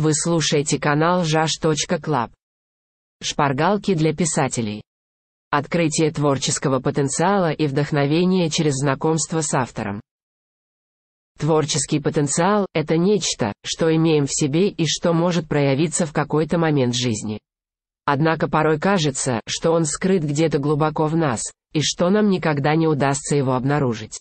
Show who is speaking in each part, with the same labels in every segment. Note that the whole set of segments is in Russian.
Speaker 1: Вы слушаете канал jash.club. Шпаргалки для писателей. Открытие творческого потенциала и вдохновение через знакомство с автором. Творческий потенциал – это нечто, что имеем в себе и что может проявиться в какой-то момент жизни. Однако порой кажется, что он скрыт где-то глубоко в нас, и что нам никогда не удастся его обнаружить.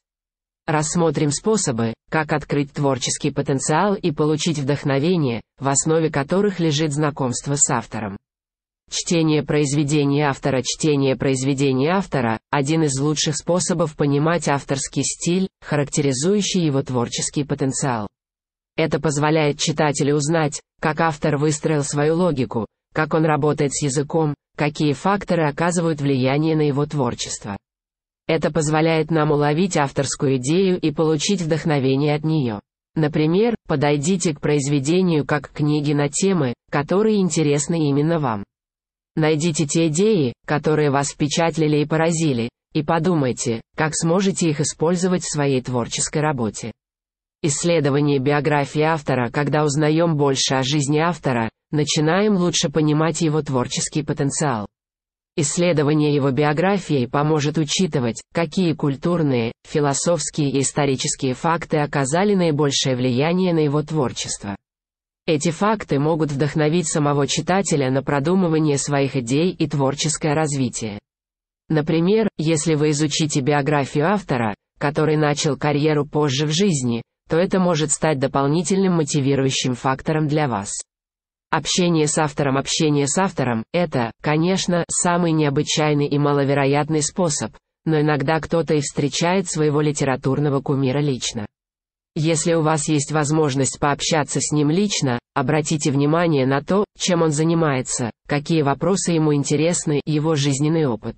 Speaker 1: Рассмотрим способы, как открыть творческий потенциал и получить вдохновение, в основе которых лежит знакомство с автором. Чтение произведения автора Чтение произведения автора – один из лучших способов понимать авторский стиль, характеризующий его творческий потенциал. Это позволяет читателю узнать, как автор выстроил свою логику, как он работает с языком, какие факторы оказывают влияние на его творчество. Это позволяет нам уловить авторскую идею и получить вдохновение от нее. Например, подойдите к произведению как к книге на темы, которые интересны именно вам. Найдите те идеи, которые вас впечатлили и поразили, и подумайте, как сможете их использовать в своей творческой работе. Исследование биографии автора Когда узнаем больше о жизни автора, начинаем лучше понимать его творческий потенциал. Исследование его биографии поможет учитывать, какие культурные, философские и исторические факты оказали наибольшее влияние на его творчество. Эти факты могут вдохновить самого читателя на продумывание своих идей и творческое развитие. Например, если вы изучите биографию автора, который начал карьеру позже в жизни, то это может стать дополнительным мотивирующим фактором для вас. Общение с автором Общение с автором – это, конечно, самый необычайный и маловероятный способ, но иногда кто-то и встречает своего литературного кумира лично. Если у вас есть возможность пообщаться с ним лично, обратите внимание на то, чем он занимается, какие вопросы ему интересны, его жизненный опыт.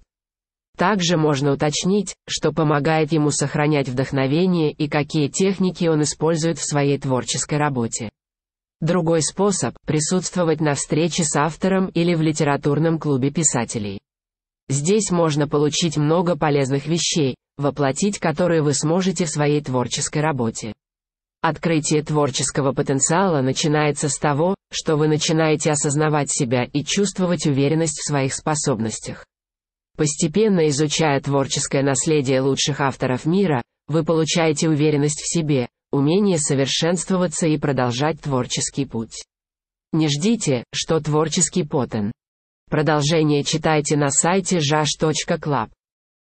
Speaker 1: Также можно уточнить, что помогает ему сохранять вдохновение и какие техники он использует в своей творческой работе. Другой способ – присутствовать на встрече с автором или в литературном клубе писателей. Здесь можно получить много полезных вещей, воплотить которые вы сможете в своей творческой работе. Открытие творческого потенциала начинается с того, что вы начинаете осознавать себя и чувствовать уверенность в своих способностях. Постепенно изучая творческое наследие лучших авторов мира, вы получаете уверенность в себе, умение совершенствоваться и продолжать творческий путь. Не ждите, что творческий потен. Продолжение читайте на сайте jash.club.